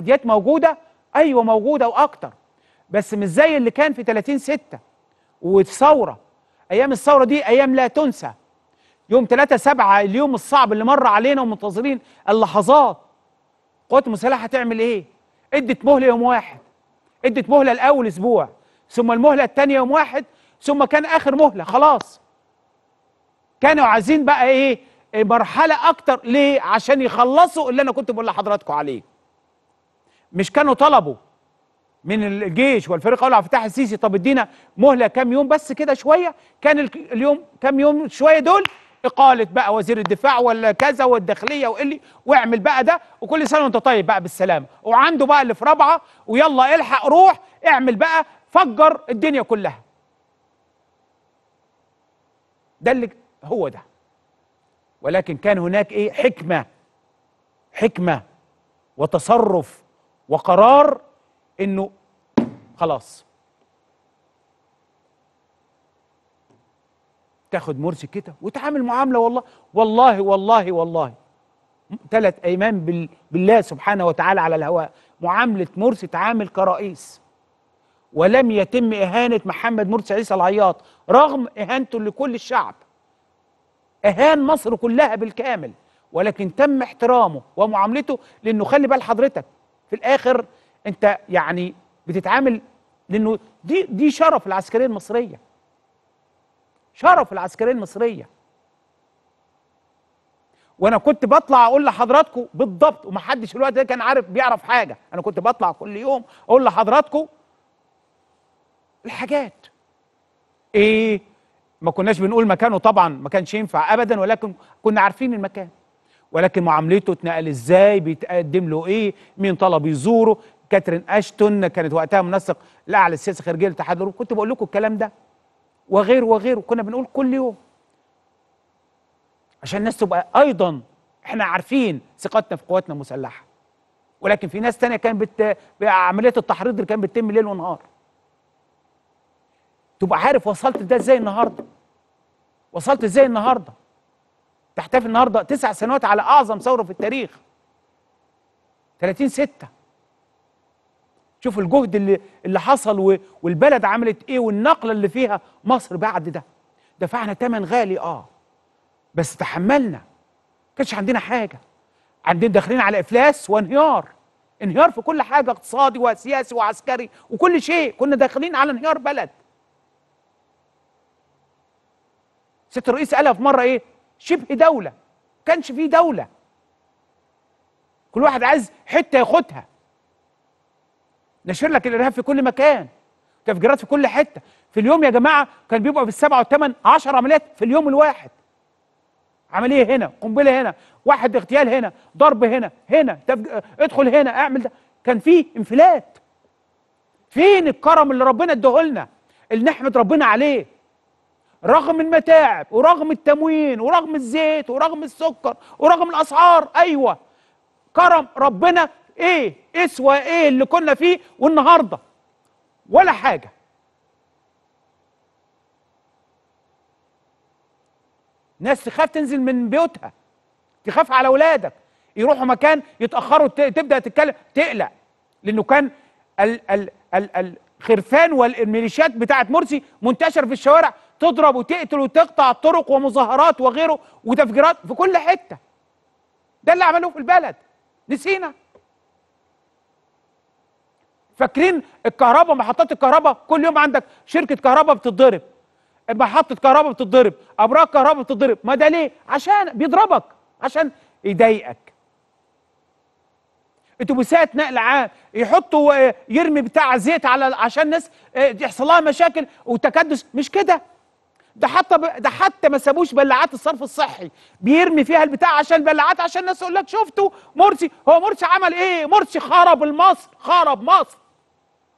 التحديات موجوده ايوه موجوده واكتر بس مش زي اللي كان في 30 6 والثوره ايام الثوره دي ايام لا تنسى يوم 3 7 اليوم الصعب اللي مر علينا ومنتظرين اللحظات القوات المسلحه تعمل ايه؟ ادت مهله يوم واحد ادت مهله لاول اسبوع ثم المهله الثانيه يوم واحد ثم كان اخر مهله خلاص كانوا عايزين بقى ايه مرحله اكتر ليه عشان يخلصوا اللي انا كنت بقول لحضراتكم عليه مش كانوا طلبوا من الجيش والفريق اول عبد الفتاح السيسي طب ادينا مهله كام يوم بس كده شويه كان اليوم كام يوم شويه دول اقاله بقى وزير الدفاع ولا كذا والداخليه واللي واعمل بقى ده وكل سنه وانت طيب بقى بالسلامه وعنده بقى اللي في رابعه ويلا الحق روح اعمل بقى فجر الدنيا كلها ده اللي هو ده ولكن كان هناك ايه حكمه حكمه وتصرف وقرار انه خلاص تاخد مرسي كده وتعامل معامله والله والله والله والله ثلاث ايمان بال... بالله سبحانه وتعالى على الهواء معامله مرسي تعامل كرئيس ولم يتم اهانه محمد مرسي عيسى العياط رغم اهانته لكل الشعب اهان مصر كلها بالكامل ولكن تم احترامه ومعاملته لانه خلي بال حضرتك في الاخر انت يعني بتتعامل لانه دي دي شرف العسكريه المصريه شرف العسكريه المصريه وانا كنت بطلع اقول لحضراتكم بالضبط ومحدش الوقت ده كان عارف بيعرف حاجه انا كنت بطلع كل يوم اقول لحضراتكم الحاجات ايه ما كناش بنقول مكانه طبعا ما كانش ينفع ابدا ولكن كنا عارفين المكان ولكن معاملته اتنقل ازاي بيتقدم له ايه مين طلب يزوره كاترين اشتون كانت وقتها منسق الاعلى السياسي الخارجيه للاتحاد الاوروبي كنت بقول لكم الكلام ده وغيره وغيره كنا بنقول كل يوم عشان الناس تبقى ايضا احنا عارفين ثقتنا في قواتنا المسلحه ولكن في ناس تانية كانت بت... عمليه التحريض اللي كانت بتتم ليل ونهار تبقى عارف وصلت ده ازاي النهارده وصلت ازاي النهارده تحتفل النهارده تسع سنوات على اعظم ثوره في التاريخ 30 6 شوف الجهد اللي اللي حصل والبلد عملت ايه والنقله اللي فيها مصر بعد ده دفعنا ثمن غالي اه بس تحملنا كانش عندنا حاجه عندنا داخلين على افلاس وانهيار انهيار في كل حاجه اقتصادي وسياسي وعسكري وكل شيء كنا داخلين على انهيار بلد ست الرئيس قالها في مره ايه شبه دوله كانش فيه دوله كل واحد عايز حته ياخدها نشر لك الارهاب في كل مكان تفجيرات في كل حته في اليوم يا جماعه كان بيبقى السبعة والثمان عشر عمليات في اليوم الواحد عمليه هنا قنبله هنا واحد اغتيال هنا ضرب هنا هنا تفج... ادخل هنا اعمل ده كان في انفلات فين الكرم اللي ربنا اداهولنا اللي نحمد ربنا عليه رغم المتاعب ورغم التموين ورغم الزيت ورغم السكر ورغم الاسعار ايوه كرم ربنا ايه اسوى ايه اللي كنا فيه والنهارده ولا حاجه ناس تخاف تنزل من بيوتها تخاف على اولادك يروحوا مكان يتاخروا تبدا تتكلم تقلق لانه كان ال ال ال ال خرفان والميليشيات بتاعت مرسي منتشر في الشوارع تضرب وتقتل وتقطع الطرق ومظاهرات وغيره وتفجيرات في كل حته ده اللي عملوه في البلد نسينا فاكرين الكهرباء محطات الكهرباء كل يوم عندك شركه كهرباء بتتضرب محطه كهرباء بتتضرب ابراج كهرباء بتتضرب ما ده ليه عشان بيضربك عشان يضايقك اتوبيسات نقل عام يحطوا يرمي بتاع زيت على عشان الناس آه، يحصل لها مشاكل وتكدس مش كده ده حتى ب... ده حتى ما سابوش بلاعات الصرف الصحي بيرمي فيها البتاع عشان البلاعات عشان الناس تقول لك شفتوا مرسي هو مرسي عمل ايه مرسي خرب مصر خرب مصر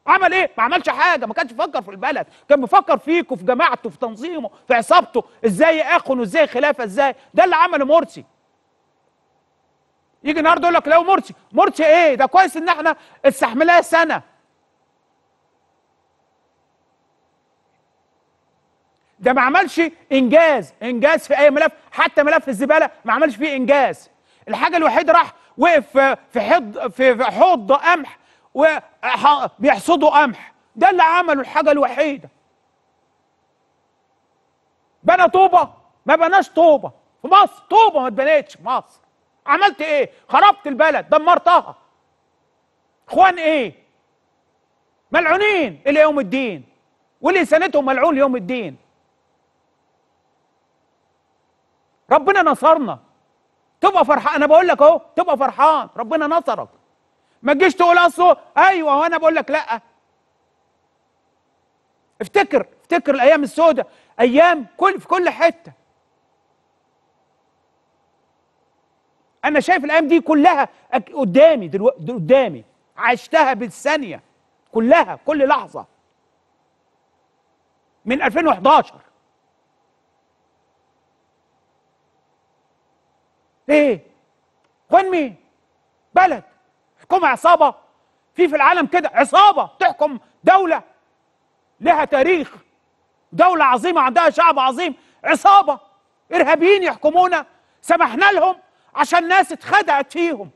عمل ايه ما عملش حاجه ما كانش بيفكر في البلد كان بيفكر فيك في جماعته في تنظيمه في عصابته ازاي اخن وازاي خلافه ازاي ده اللي عمله مرسي يجي النهارده يقول لك لو مرسي مرسي ايه ده كويس ان احنا استحملها سنه ده ما عملش انجاز انجاز في اي ملف حتى ملف الزباله ما عملش فيه انجاز الحاجه الوحيده راح وقف في حض في حوض قمح وبيحصدوا قمح ده اللي عمله الحاجه الوحيده بنى طوبه ما بناش طوبه في مصر طوبه ما اتبنتش في مصر عملت ايه خربت البلد دمرتها اخوان ايه ملعونين الى يوم الدين واللي لسانتهم ملعون يوم الدين ربنا نصرنا تبقى فرحان انا بقول لك اهو تبقى فرحان ربنا نصرك ما تجيش تقول اصله ايوه وانا بقول لك لا افتكر افتكر الايام السوداء ايام كل في كل حته انا شايف الايام دي كلها قدامي دلوقتي قدامي عشتها بالثانيه كلها كل لحظه من 2011 ايه وين مين بلد حكومه عصابه في في العالم كده عصابه تحكم دوله لها تاريخ دولة عظيمة عندها شعب عظيم عصابة إرهابيين يحكمونا سمحنا لهم عشان ناس اتخدعت فيهم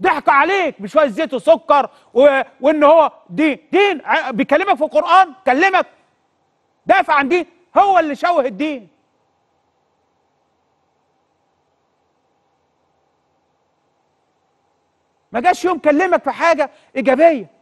ضحكوا عليك بشويه زيت وسكر و... وان هو دي دين بيكلمك في القران كلمك دافع عن دين هو اللي شوه الدين ما جاش يوم كلمك في حاجه ايجابيه